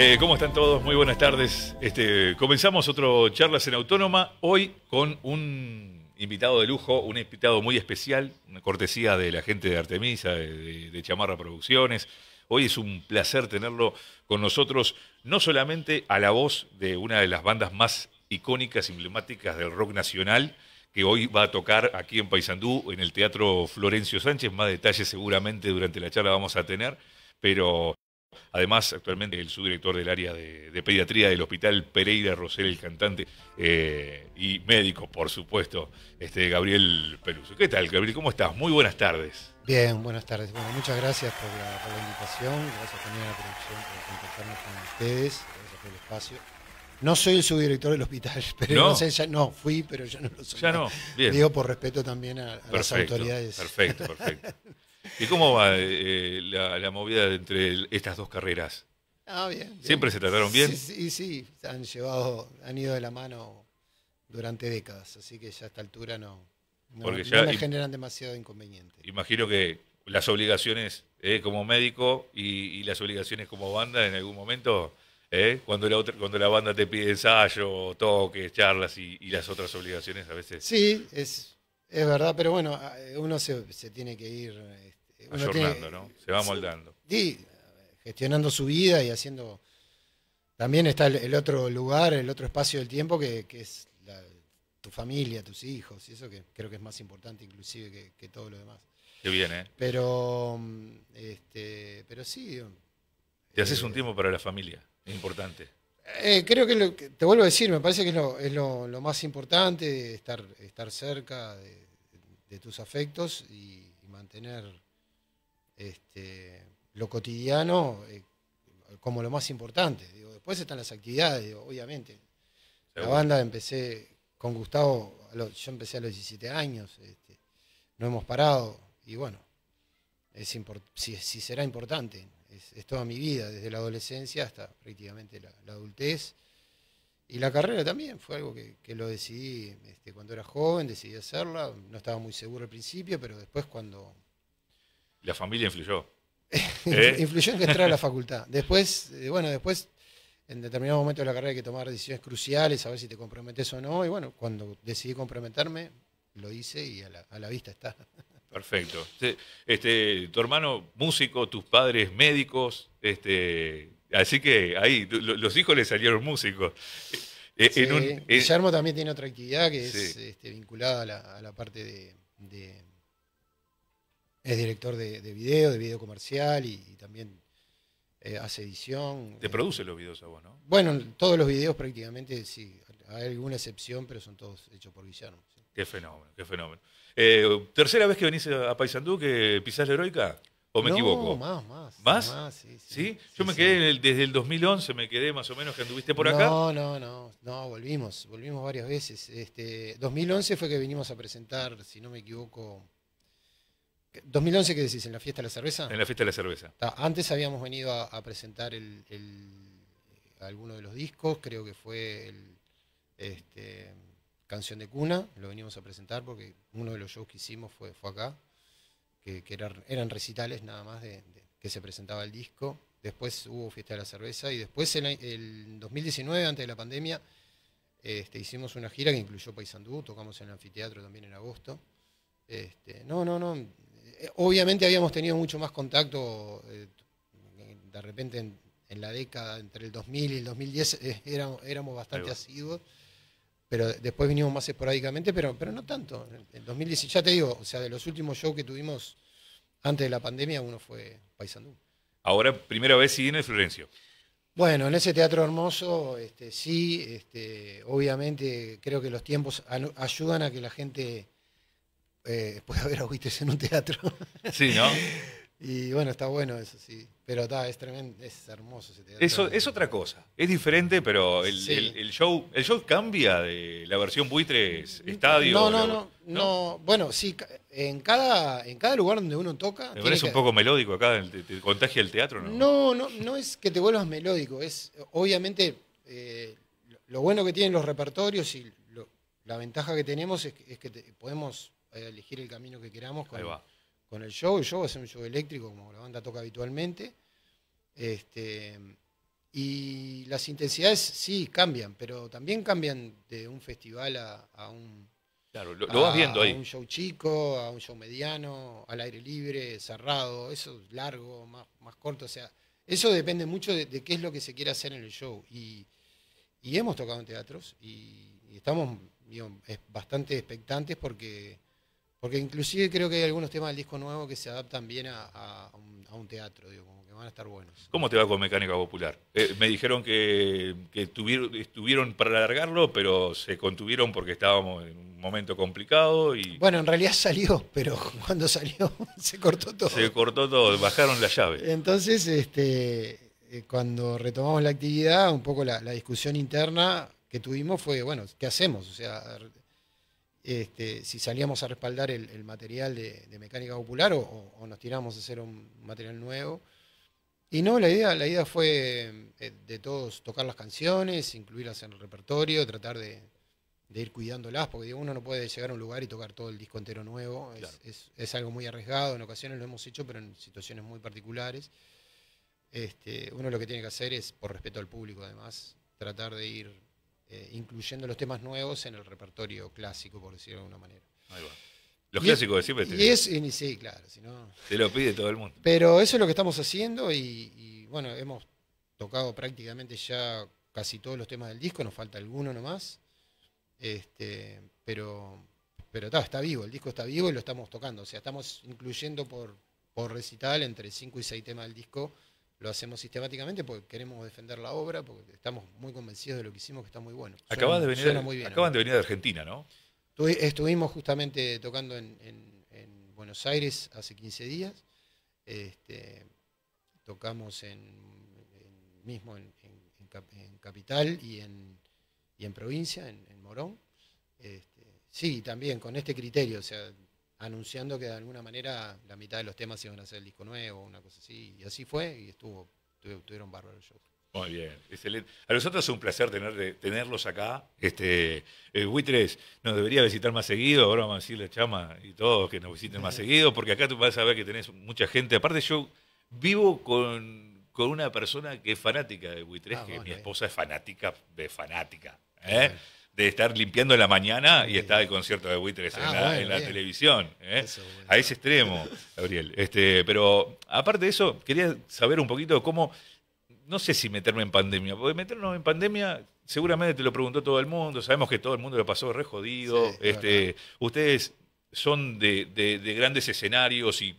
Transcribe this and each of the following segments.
Eh, ¿Cómo están todos? Muy buenas tardes. Este, comenzamos otro Charlas en Autónoma, hoy con un invitado de lujo, un invitado muy especial, una cortesía de la gente de Artemisa, de, de Chamarra Producciones. Hoy es un placer tenerlo con nosotros, no solamente a la voz de una de las bandas más icónicas, emblemáticas del rock nacional, que hoy va a tocar aquí en Paysandú, en el Teatro Florencio Sánchez. Más detalles seguramente durante la charla vamos a tener, pero Además, actualmente es el subdirector del área de, pediatría del Hospital Pereira Rosel, el cantante eh, y médico, por supuesto, este Gabriel Peluso. ¿Qué tal, Gabriel? ¿Cómo estás? Muy buenas tardes. Bien, buenas tardes. Bueno, muchas gracias por la, invitación, gracias también a la producción por contactarnos con ustedes, gracias por el espacio. No soy el subdirector del hospital, pero no, sé, ya, no fui, pero yo no lo soy. Ya no, bien. Digo por respeto también a, las autoridades. Perfecto, perfecto. ¿Y cómo va eh, eh, la, movida entre estas dos carreras? Ah, bien, ¿Siempre se trataron bien? Sí, sí, han llevado, han ido de la mano durante décadas, así que ya a esta altura no, me generan demasiado inconveniente. Imagino que las obligaciones eh, como médico y, las obligaciones como banda en algún momento, cuando, la otra, cuando la banda te pide ensayo, toques, charlas y, las otras obligaciones a veces. Sí, es, es verdad, pero bueno, uno se tiene que ir ayornando, ¿no? Se va moldando. Sí, gestionando su vida y haciendo. También está el, otro lugar, el otro espacio del tiempo que, es tu familia, tus hijos, y eso que creo que es más importante inclusive que, todo lo demás. Qué bien, ¿eh? Pero, mm, este, pero sí. y um, haces eh, un tiempo para la familia, es importante. Eh, creo que, lo, te vuelvo a decir, me parece que es lo, más importante, estar, estar cerca de, tus afectos y mantener este, lo cotidiano eh, como lo más importante. después están las actividades, obviamente. La banda empecé con Gustavo, yo empecé a los 17 años, este, no hemos parado y bueno, es si, será importante, es, toda mi vida, desde la adolescencia hasta prácticamente la, adultez. Y la carrera también fue algo que, lo decidí este, cuando era joven, decidí hacerla. No estaba muy seguro al principio, pero después cuando la familia influyó. ¿Eh? influyó en que entrara a la facultad. Después, eh, bueno, después en determinado momento de la carrera hay que tomar decisiones cruciales, a ver si te comprometes o no. Y bueno, cuando decidí comprometerme, lo hice y a la, vista está. Perfecto. Este, tu hermano músico, tus padres médicos, este, así que ahí los hijos le salieron músicos. Eh, Guillermo también tiene otra actividad que es este, vinculada a la, parte de es director de, video, de video comercial y, también eh, hace edición. Te produce los videos a vos, ¿no? Bueno, todos los videos prácticamente, sí. Hay alguna excepción, pero son todos hechos por Guillermo. Qué fenómeno, qué fenómeno. Eh, ¿Tercera vez que venís a Paysandú que pisás la heroica? ¿O me equivoco? Más, más. ¿Más? más sí, sí, Yo me quedé desde el 2011, me quedé más o menos que anduviste por acá. No, no, no, no, volvimos, volvimos varias veces. Este, 2011 fue que vinimos a presentar, si no me equivoco, ¿2011 qué decís? ¿En la fiesta de la cerveza? En la fiesta de la cerveza. antes habíamos venido a, presentar el, alguno de los discos, creo que fue el, este, Canción de Cuna, lo venimos a presentar porque uno de los shows que hicimos fue, fue acá, que, que eran recitales nada más de, que se presentaba el disco. Después hubo Fiesta de la Cerveza y después en el 2019, antes de la pandemia, este, hicimos una gira que incluyó Paysandú, tocamos en el anfiteatro también en agosto. Este, no, no, no, eh, obviamente habíamos tenido mucho más contacto, eh, de repente en, la década entre el 2000 y el 2010 eh, éramos, bastante asiduos, pero después vinimos más esporádicamente, pero, pero no tanto. En 2010, ya te digo, o sea, de los últimos shows que tuvimos antes de la pandemia, uno fue Paisandú. Ahora, primera vez sí viene Florencio. Bueno, en ese teatro hermoso, este, sí, este, obviamente creo que los tiempos ayudan a que la gente eh, después haber a en un teatro. Sí, ¿no? y bueno, está bueno eso, sí. Pero está, es tremendo, es hermoso ese teatro. Eso, es otra cosa. Es diferente, pero el, show, el show cambia de la versión buitres, estadio. No, no, no, Bueno, sí, en cada, en cada lugar donde uno toca. Me parece un poco melódico acá, te, contagia el teatro, ¿no? No, no, no es que te vuelvas melódico. Es, obviamente, eh, lo bueno que tienen los repertorios y la ventaja que tenemos es, que podemos elegir el camino que queramos con, el show. El show va a ser un show eléctrico, como la banda toca habitualmente. Este, y las intensidades sí cambian, pero también cambian de un festival a, un. viendo un show chico, a un show mediano, al aire libre, cerrado, eso es largo, más, más corto. O sea, eso depende mucho de, qué es lo que se quiere hacer en el show. Y, hemos tocado en teatros y, estamos bastante expectantes porque porque inclusive creo que hay algunos temas del disco nuevo que se adaptan bien a, un, teatro, digo, como que van a estar buenos. ¿Cómo te va con Mecánica Popular? Eh, me dijeron que, estuvieron para alargarlo, pero se contuvieron porque estábamos en un momento complicado y... Bueno, en realidad salió, pero cuando salió se cortó todo. Se cortó todo, bajaron la llave. Entonces, este, eh, cuando retomamos la actividad, un poco la, la discusión interna que tuvimos fue, bueno, ¿qué hacemos? O sea este, si salíamos a respaldar el, material de, mecánica popular o, nos tiramos a hacer un material nuevo. Y no, la idea, la idea fue eh, de todos tocar las canciones, incluirlas en el repertorio, tratar de, ir cuidándolas, porque uno no puede llegar a un lugar y tocar todo el disco entero nuevo, es, algo muy arriesgado, en ocasiones lo hemos hecho, pero en situaciones muy particulares. Este, uno lo que tiene que hacer es, por respeto al público además, tratar de ir eh, incluyendo los temas nuevos en el repertorio clásico, por decirlo de alguna manera. Los clásicos de siempre. Y es, y, sí, claro. Si Te lo pide todo el mundo. Pero eso es lo que estamos haciendo y, bueno, hemos tocado prácticamente ya casi todos los temas del disco, nos falta alguno nomás. Este, pero pero está vivo, el disco está vivo y lo estamos tocando. O sea, estamos incluyendo por, por recital entre 5 y 6 temas del disco lo hacemos sistemáticamente porque queremos defender la obra, porque estamos muy convencidos de lo que hicimos, que está muy bueno. de venir, acaban de venir de Argentina, ¿no? Estuvimos justamente tocando en, Buenos Aires hace 15 días. Este, tocamos en, mismo en, Capital y en, y provincia, en, Morón. Este, sí, también con este criterio, o sea, anunciando que de alguna manera la mitad de los temas iban a ser el disco nuevo, una cosa así. Y así fue y estuvo, tuvieron los shows. Muy bien, excelente. A nosotros es un placer tenerlos acá. Este, eh, Buitres nos debería visitar más seguido, ahora vamos a decirle Chama y todos que nos visiten más seguido, porque acá tú vas a ver que tenés mucha gente. Aparte yo vivo con, una persona que es fanática de Buitres, ah, que mi eh. esposa es fanática de fanática. ¿eh? de estar limpiando en la mañana y está el concierto de Buitres en ah, la, televisión. ¿eh? A ese extremo, Gabriel. Este, pero aparte de eso, quería saber un poquito cómo, no sé si meterme en pandemia, porque meternos en pandemia seguramente te lo preguntó todo el mundo, sabemos que todo el mundo lo pasó re jodido. este, ustedes son de, grandes escenarios y,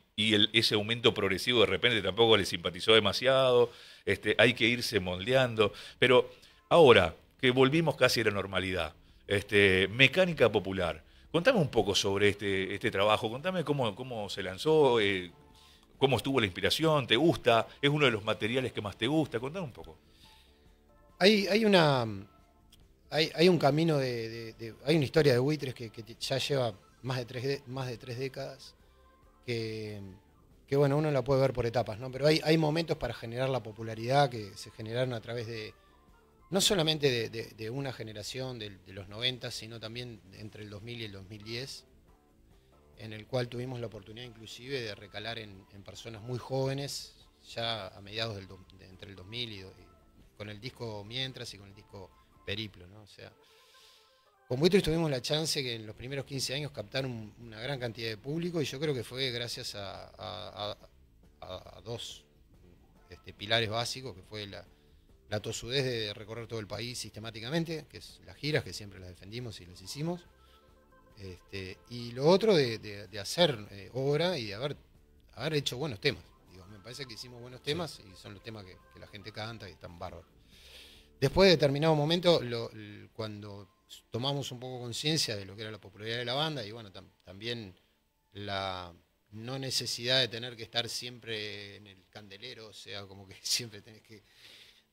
ese aumento progresivo de repente tampoco les simpatizó demasiado, este, hay que irse moldeando, pero ahora que volvimos casi a la normalidad. Este, mecánica popular. Contame un poco sobre este, este trabajo, contame cómo, se lanzó, eh, cómo estuvo la inspiración, ¿te gusta? ¿Es uno de los materiales que más te gusta? Contame un poco. Hay, hay una. Hay, un camino de, Hay una historia de buitres que, ya lleva más de tres, más de tres décadas. Que, que, bueno, uno la puede ver por etapas, ¿no? Pero hay, hay momentos para generar la popularidad que se generaron a través de no solamente de, una generación de, los 90, sino también entre el 2000 y el 2010, en el cual tuvimos la oportunidad inclusive de recalar en, personas muy jóvenes, ya a mediados del entre el 2000 y, con el disco Mientras y con el disco Periplo, ¿no? sea, con Buitres tuvimos la chance que en los primeros 15 años captaron una gran cantidad de público y yo creo que fue gracias a, dos este, pilares básicos, que fue la, la tosudez de recorrer todo el país sistemáticamente, que es las giras que siempre las defendimos y las hicimos. Este, y lo otro de, hacer eh, obra y de haber, haber hecho buenos temas. me parece que hicimos buenos temas y son los temas que, la gente canta y están bárbaros. Después de determinado momento, cuando tomamos un poco conciencia de lo que era la popularidad de la banda y bueno, también la no necesidad de tener que estar siempre en el candelero, o sea, como que siempre tenés que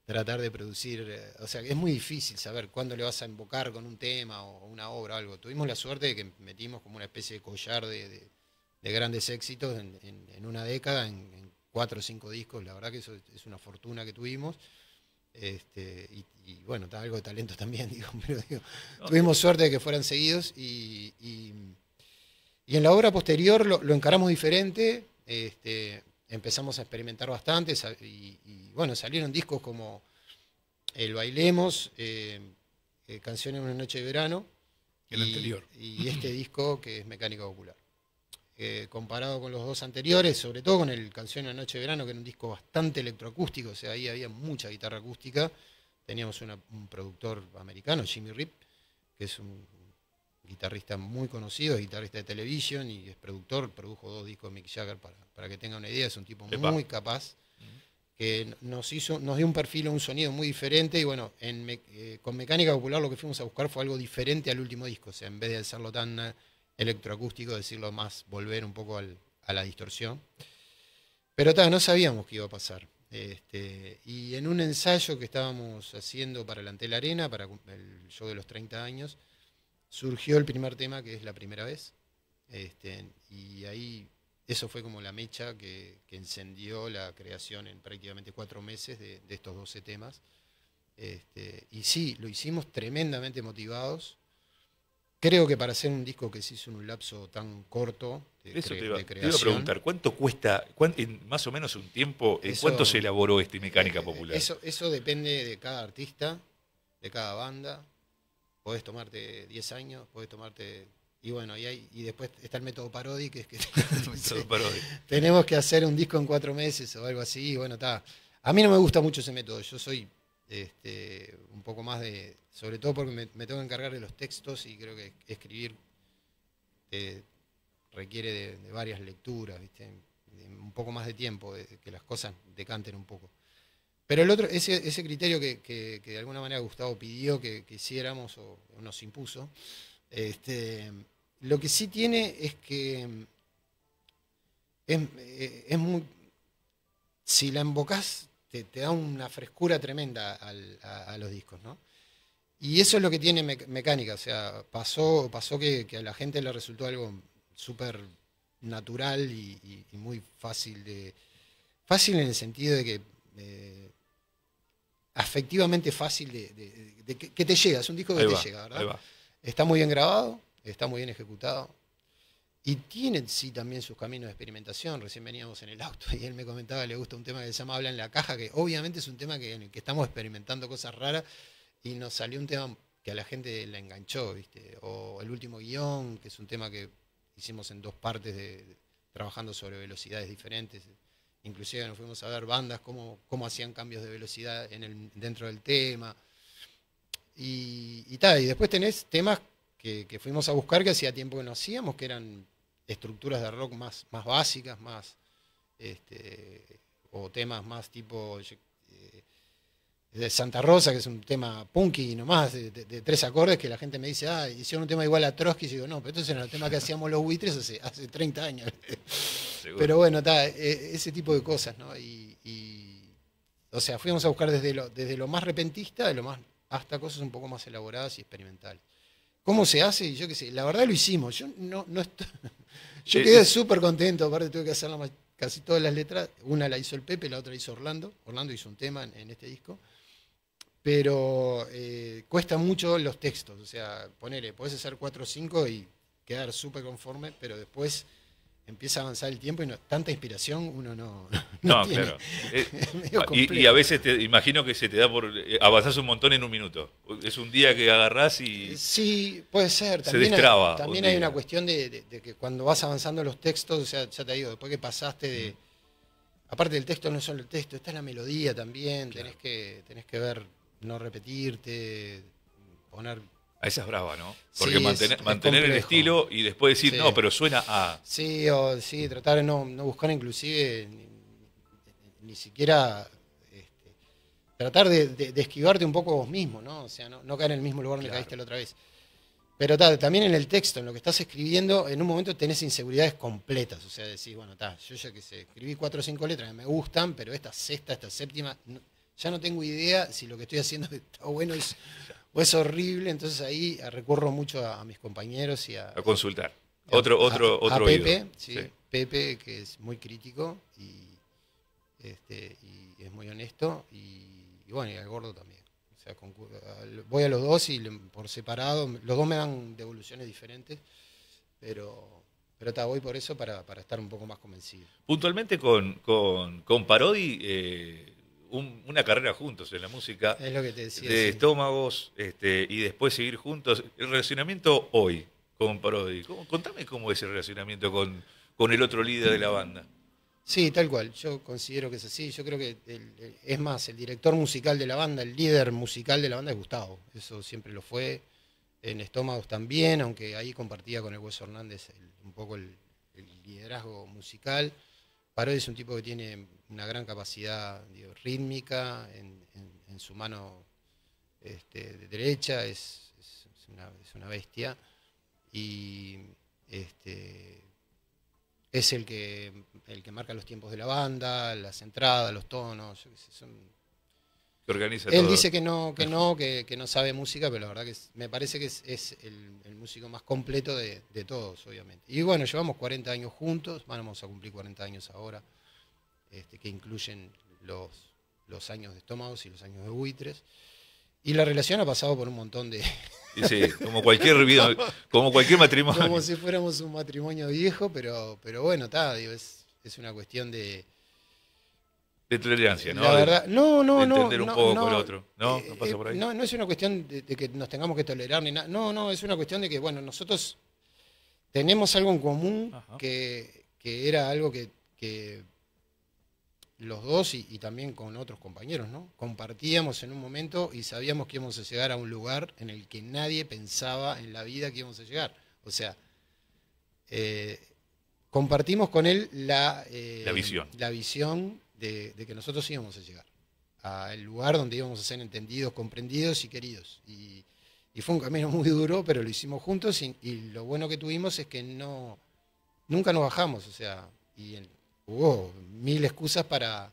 tratar de producir, eh, o sea, es muy difícil saber cuándo le vas a invocar con un tema o una obra o algo. Tuvimos la suerte de que metimos como una especie de collar de, grandes éxitos en, una década, en, cuatro o cinco discos, la verdad que eso es una fortuna que tuvimos. Este, y, bueno, bueno, algo de talento también, digo, pero digo, tuvimos suerte de que fueran seguidos y, y, en la obra posterior lo, encaramos diferente, este, empezamos a experimentar bastante y, bueno, salieron discos como El Bailemos, Canción eh, en eh, Canciones una noche de verano. El y, anterior. Y este disco que es Mecánica Ocular. Eh, comparado con los dos anteriores, sobre todo con el Canción una Noche de Verano, que era un disco bastante electroacústico, o sea, ahí había mucha guitarra acústica. Teníamos un productor americano, Jimmy Rip, que es un guitarrista muy conocido, guitarrista de televisión y es productor, produjo dos discos de Mick Jagger para, que tengan una idea, es un tipo muy capaz que nos hizo, nos dio un perfil, un sonido muy diferente y bueno, eh, con Mecánica Popular lo que fuimos a buscar fue algo diferente al último disco, o sea, en vez de hacerlo tan eh, electroacústico, decirlo más, volver un poco a la distorsión. Pero no sabíamos qué iba a pasar. Este, y en un ensayo que estábamos haciendo para el Antel Arena, para el show de los 30 años, surgió el primer tema, que es la primera vez. Este, y ahí eso fue como la mecha que, encendió la creación en prácticamente cuatro meses de, estos 12 temas. Este, y sí, lo hicimos tremendamente motivados. Creo que para hacer un disco que se hizo en un lapso tan corto de, creación. Te preguntar, ¿cuánto cuesta, cuánto, más o menos un tiempo, en eh, cuánto se elaboró este Mecánica eh, Popular? Eso, eso depende de cada artista, de cada banda, podés tomarte 10 años, podés tomarte... Y bueno, y, hay, y después está el método Parodi, que es que tenemos que hacer un disco en cuatro meses o algo así. Y bueno, está. A mí no me gusta mucho ese método, yo soy este, un poco más de, sobre todo porque me, tengo que encargar de los textos y creo que escribir eh, requiere de, varias lecturas, ¿viste? un poco más de tiempo, que las cosas decanten un poco. Pero el otro, ese, criterio que, de alguna manera Gustavo pidió que, hiciéramos o, nos impuso, este, lo que sí tiene es que em, eh, es, muy. Si la embocás, te, da una frescura tremenda a, los discos, ¿no? Y eso es lo que tiene mecánica, o sea, pasó, pasó que, a la gente le resultó algo súper natural y, muy fácil de. Fácil en el sentido de que eh, afectivamente fácil de, que, te llega, es un disco que te llega, ¿verdad? Está muy bien grabado, está muy bien ejecutado. Y tiene sí también sus caminos de experimentación. Recién veníamos en el auto y él me comentaba que le gusta un tema que se llama Habla en la caja, que obviamente es un tema que, en el que estamos experimentando cosas raras y nos salió un tema que a la gente la enganchó, ¿viste? O El último guión, que es un tema que hicimos en dos partes trabajando sobre velocidades diferentes inclusive nos fuimos a ver bandas, cómo, cómo hacían cambios de velocidad en el, dentro del tema. Y, y después tenés temas que, fuimos a buscar que hacía tiempo que no hacíamos, que eran estructuras de rock más, más básicas, más este, o temas más tipo eh, de Santa Rosa, que es un tema punky nomás, de, tres acordes, que la gente me dice, ah, hicieron un tema igual a Trotsky, y digo, no, pero entonces era el tema que hacíamos los buitres hace, hace 30 años. Pero bueno, ta, e, ese tipo de cosas, ¿no? Y, o sea, fuimos a buscar desde lo, más repentista de lo más, hasta cosas un poco más elaboradas y experimentales. ¿Cómo se hace? Yo qué sé, la verdad lo hicimos. Yo no, no Yo eh, quedé eh. súper contento, aparte tuve que hacer casi todas las letras. Una la hizo el Pepe, la otra hizo Orlando. Orlando hizo un tema en, este disco. Pero eh, cuesta mucho los textos. O sea, ponerle podés hacer cuatro o cinco y quedar súper conforme, pero después empieza a avanzar el tiempo y tanta inspiración uno no. No, claro. Eh, y, a veces te imagino que se te da por. avanzar eh, avanzás un montón en un minuto. Es un día que agarrás y. Sí, puede ser. También se destraba. también hay una cuestión de, que cuando vas avanzando los textos, o sea, ya te digo, después que pasaste de. Mm. Aparte del texto, no es solo el texto, está la melodía también. Tenés, que, tenés que ver, no repetirte, poner a esa es brava, ¿no? Porque mantener, el estilo y después decir, no, pero suena a... Sí, o sí, tratar de no, buscar inclusive ni, siquiera este, tratar de, esquivarte un poco vos mismo, ¿no? O sea, no, caer en el mismo lugar donde caíste la otra vez. Pero también en el texto, en lo que estás escribiendo, en un momento tenés inseguridades completas. O sea, decís, bueno, está, yo ya que sé, escribí cuatro o cinco letras me gustan, pero esta sexta, esta séptima, ya no tengo idea si lo que estoy haciendo está bueno es, o pues es horrible, entonces ahí recurro mucho a, mis compañeros y a... A consultar. otro, otro, otro a Pepe, Sí, Pepe, que es muy crítico y, este, es muy honesto, y, bueno, y al gordo también. O sea, voy a los dos y por separado, los dos me dan devoluciones diferentes, pero pero voy por eso para, estar un poco más convencido. Puntualmente con, Parodi, eh, una carrera juntos en la música. de estómagos este, y después seguir juntos. El relacionamiento hoy con Parodi. contame cómo es el relacionamiento con, con el otro líder de la banda. Sí, tal cual. Yo considero que es así. Yo creo que, es más, el director musical de la banda, el líder musical de la banda es Gustavo. Eso siempre lo fue. En Estómagos también, aunque ahí compartía con el Hueso Hernández un poco el, liderazgo musical. Parodi es un tipo que tiene una gran capacidad rítmica en, su mano de este, derecha, es, una, bestia. Y este, es el que, el que marca los tiempos de la banda, las entradas, los tonos. organiza Él dice que no, que no, que, no sabe música, pero la verdad que me parece que es, el, músico más completo de, todos, obviamente. Y bueno, llevamos 40 años juntos, vamos a cumplir 40 años ahora. Este, que incluyen los, los años de estómagos y los años de buitres. Y la relación ha pasado por un montón de... sí, como cualquier vida, como cualquier matrimonio. Como si fuéramos un matrimonio viejo, pero, pero bueno, está, es, es una cuestión de... De tolerancia, ¿no? La verdad, no, no, no. Entender un poco no, el otro, ¿no? ¿No, pasa eh, por ahí? no, no es una cuestión de, que nos tengamos que tolerar ni nada. No, no, es una cuestión de que, bueno, nosotros tenemos algo en común que, era algo que los dos y, también con otros compañeros, ¿no? Compartíamos en un momento y sabíamos que íbamos a llegar a un lugar en el que nadie pensaba en la vida que íbamos a llegar. O sea, eh, compartimos con él la, eh, la visión, la visión de, que nosotros íbamos a llegar al lugar donde íbamos a ser entendidos, comprendidos y queridos. Y, fue un camino muy duro, pero lo hicimos juntos y, lo bueno que tuvimos es que no, nunca nos bajamos, o sea, y hubo mil excusas para,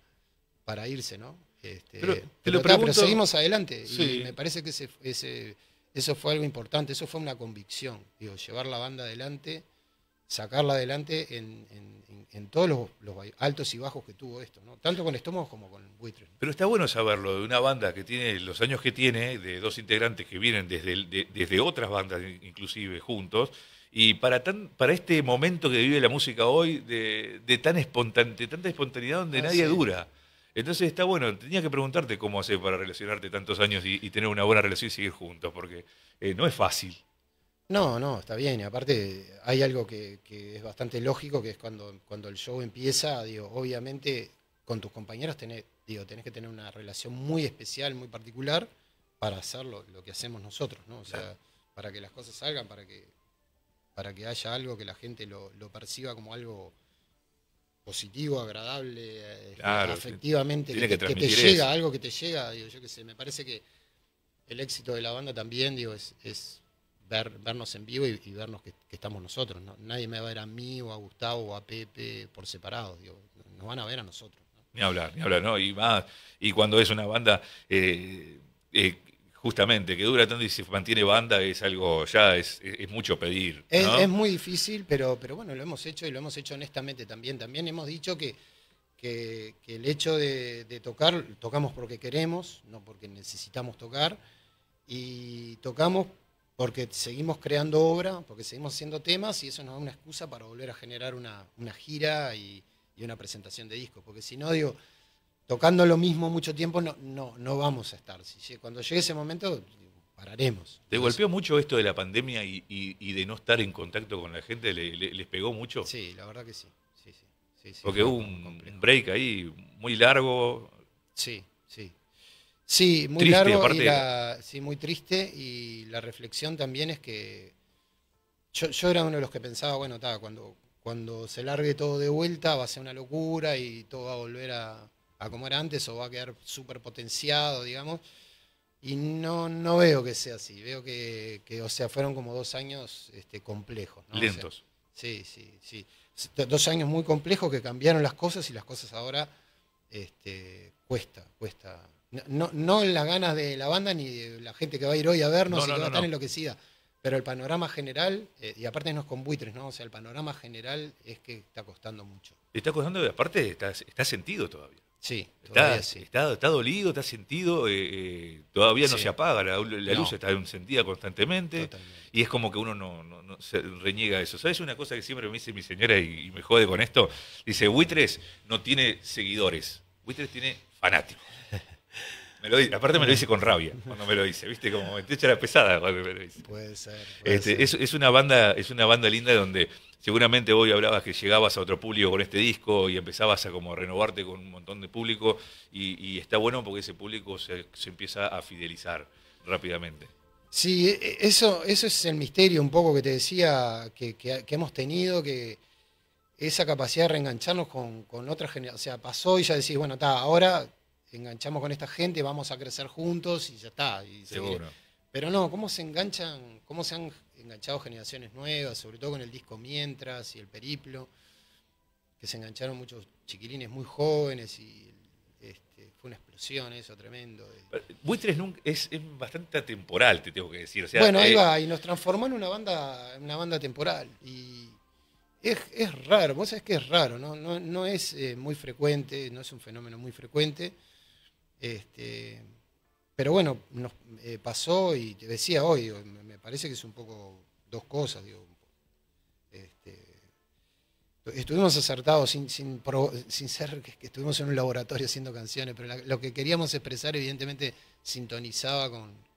para irse, ¿no? Este, pero, seguimos adelante. Y me parece que ese, eso fue algo importante, eso fue una convicción, digo, llevar la banda adelante, sacarla adelante en, todos los, altos y bajos que tuvo esto, ¿no? Tanto con Estómago como con Buitres. Pero está bueno saberlo, de una banda que tiene los años que tiene, de dos integrantes que vienen desde, desde otras bandas inclusive juntos, y para, tan, para este momento que vive la música hoy, de, de tan espontante tanta espontaneidad donde ah, nadie dura. Entonces está bueno, tenía que preguntarte cómo haces para relacionarte tantos años y, tener una buena relación y seguir juntos, porque eh, no es fácil. No, no, está bien. Y aparte hay algo que, es bastante lógico, que es cuando, cuando el show empieza, digo, obviamente con tus compañeros tenés, digo, tenés que tener una relación muy especial, muy particular, para hacer lo, que hacemos nosotros, ¿no? O sea, para que las cosas salgan, para que para que haya algo que la gente lo, perciba como algo positivo, agradable, efectivamente, eh, que, te llega, algo que te llega, digo, yo sé, me parece que el éxito de la banda también, digo, es, vernos en vivo y, vernos que, estamos nosotros, nadie me va a ver a mí o a Gustavo o a Pepe por separado, digo, nos van a ver a nosotros. Ni hablar, ni hablar, ¿no? Y y cuando es una banda... Eh, eh, justamente, que dura tanto y se mantiene banda es algo, ya es, mucho pedir. Es, muy difícil, pero, pero bueno, lo hemos hecho y lo hemos hecho honestamente también. También hemos dicho que, que, el hecho de, tocar, tocamos porque queremos, no porque necesitamos tocar, y tocamos porque seguimos creando obra, porque seguimos haciendo temas y eso nos da una excusa para volver a generar una, una gira y, y una presentación de discos. Porque si no, digo tocando lo mismo mucho tiempo no, no, no vamos a estar. cuando llegue ese momento, pararemos. ¿Te golpeó mucho esto de la pandemia y, de no estar en contacto con la gente? ¿Le, les pegó mucho? Sí, la verdad que sí. Porque hubo un, break ahí muy largo. Sí, sí. Sí, muy largo y sí, muy triste. Y la reflexión también es que yo, era uno de los que pensaba, bueno, cuando, cuando se largue todo de vuelta va a ser una locura y todo va a volver a, a como era antes o va a quedar súper potenciado, digamos. Y no, no veo que sea así. Veo que, o sea, fueron como dos años este, complejos. Lentos. sí, sí, sí. Dos años muy complejos que cambiaron las cosas y las cosas ahora este, cuesta, cuesta. No, no, en las ganas de la banda ni de la gente que va a ir hoy a vernos y que va tan enloquecida. Pero el panorama general, eh, y aparte no es con buitres, ¿no? O sea, el panorama general es que está costando mucho. Está costando y aparte está sentido todavía. Sí, está, sí. Está, está, dolido, está sentido, eh, eh, todavía no se apaga, la, luz está encendida constantemente y es como que uno no, se reniega eso. ¿Sabes una cosa que siempre me dice mi señora y, me jode con esto? Dice, Buitres no tiene seguidores, Buitres tiene fanáticos. aparte me lo dice con rabia cuando me lo dice, ¿viste? Como me echa la pesada cuando me lo dice. Puede ser. Este, es, una banda, es una banda linda donde Seguramente hoy hablabas que llegabas a otro público con este disco y empezabas a como renovarte con un montón de público y, está bueno porque ese público se, empieza a fidelizar rápidamente. Sí, e, e, eso, eso es el misterio un poco que te decía que, hemos tenido, que esa capacidad de reengancharnos con, con otra generación. O sea, pasó y ya decís, bueno, está, ahora enganchamos con esta gente, vamos a crecer juntos y ya está. Seguro. Pero no, ¿cómo se enganchan, cómo se han enganchado generaciones nuevas, sobre todo con el disco Mientras y el Periplo, que se engancharon muchos chiquilines muy jóvenes y este, fue una explosión eso, tremendo. Buitres es, es, bastante atemporal, te tengo que decir. bueno, ahí eh, va, y nos transformó en una banda, una banda temporal. Y es, raro, vos sabés que es raro, no, no, es eh, muy frecuente, no es un fenómeno muy frecuente. Este, pero bueno, nos eh, pasó y te decía hoy, parece que es un poco dos cosas, este, estuvimos acertados sin, ser que, estuvimos en un laboratorio haciendo canciones, pero lo que queríamos expresar evidentemente sintonizaba con,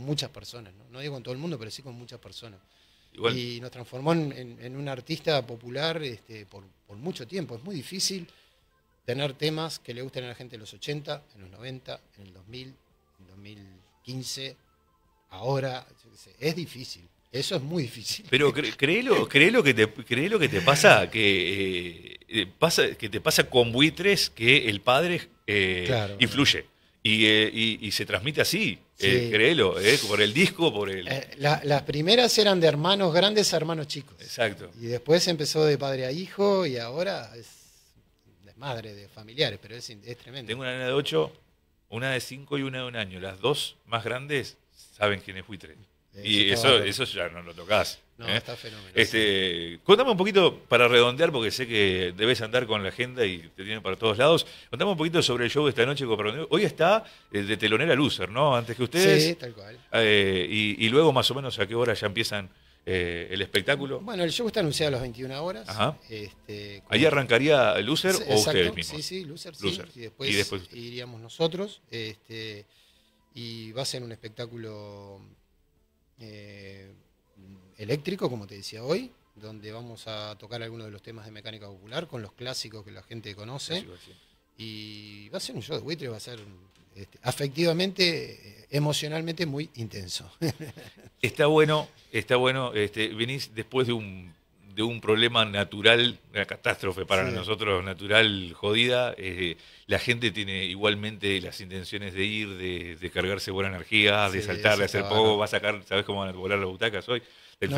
muchas personas, ¿no? digo con todo el mundo, pero sí con muchas personas. Y nos transformó en, un artista popular este, por, por, mucho tiempo. Es muy difícil tener temas que le gusten a la gente en los 80, en los 90, en el 2000, en el 2015 Ahora, es difícil. Eso es muy difícil. Pero créelo, créelo, que te, créelo que te pasa, que, eh, pasa, que te pasa con buitres que el padre eh, influye. Eh, y, se transmite así, créelo, por el disco, por el... las primeras eran de hermanos grandes a hermanos chicos. Exacto. Y después empezó de padre a hijo y ahora es de madre, de familiares, pero es, es tremendo. Tengo una nena de ocho, una de cinco y una de un año. Las dos más grandes saben quién es Buitre. Eh, y eso, eso ya no lo tocas. No, ¿eh? está fenomenal. Este, contame un poquito, para redondear, porque sé que debes andar con la agenda y te tienen para todos lados. Contame un poquito sobre el show de esta noche. Hoy está eh, de telonera Lucer, ¿no? Antes que ustedes. Sí, tal cual. y, luego, más o menos, ¿a qué hora ya empiezan el espectáculo? Bueno, el show está anunciado a las 21 horas. Este, Ahí arrancaría Lucer o ustedes mismos. Sí, sí, Sí, y después, iríamos nosotros. Este, y va a ser un espectáculo eh, eléctrico, como te decía hoy, donde vamos a tocar algunos de los temas de mecánica popular con los clásicos que la gente conoce. Y va a ser un show de buitre, va a ser este, afectivamente, eh, emocionalmente muy intenso. está bueno, está bueno. Este, venís después de un de un problema natural, una catástrofe para nosotros natural jodida, la gente tiene igualmente las intenciones de ir, de, de cargarse buena energía, de saltar, de hacer poco, va a sacar, ¿sabes cómo van a volar las butacas hoy? el,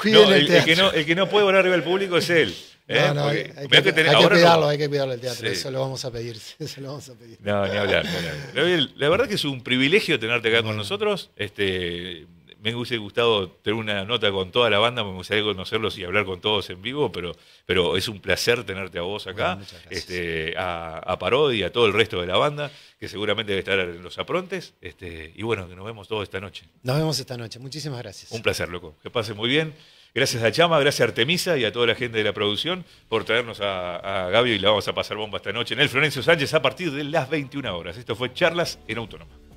que no, puede volar arriba del público es él. ¿eh? No, hay, que, hay, que, cuidarlo, hay el teatro, eso lo vamos a pedir, eso lo vamos a pedir. No, ni hablar, La verdad que es un privilegio tenerte acá con nosotros. Este, me hubiese gustado tener una nota con toda la banda, me gustaría conocerlos y hablar con todos en vivo, pero, pero es un placer tenerte a vos acá, este, a, a, Parodi, a todo el resto de la banda, que seguramente debe estar en los aprontes. Este, y bueno, que nos vemos todos esta noche. Nos vemos esta noche, muchísimas gracias. Un placer, loco. Que pase muy bien. Gracias a Chama, gracias a Artemisa y a toda la gente de la producción por traernos a, a Gabio y la vamos a pasar bomba esta noche en el Florencio Sánchez a partir de las 21 horas. Esto fue Charlas en Autónoma.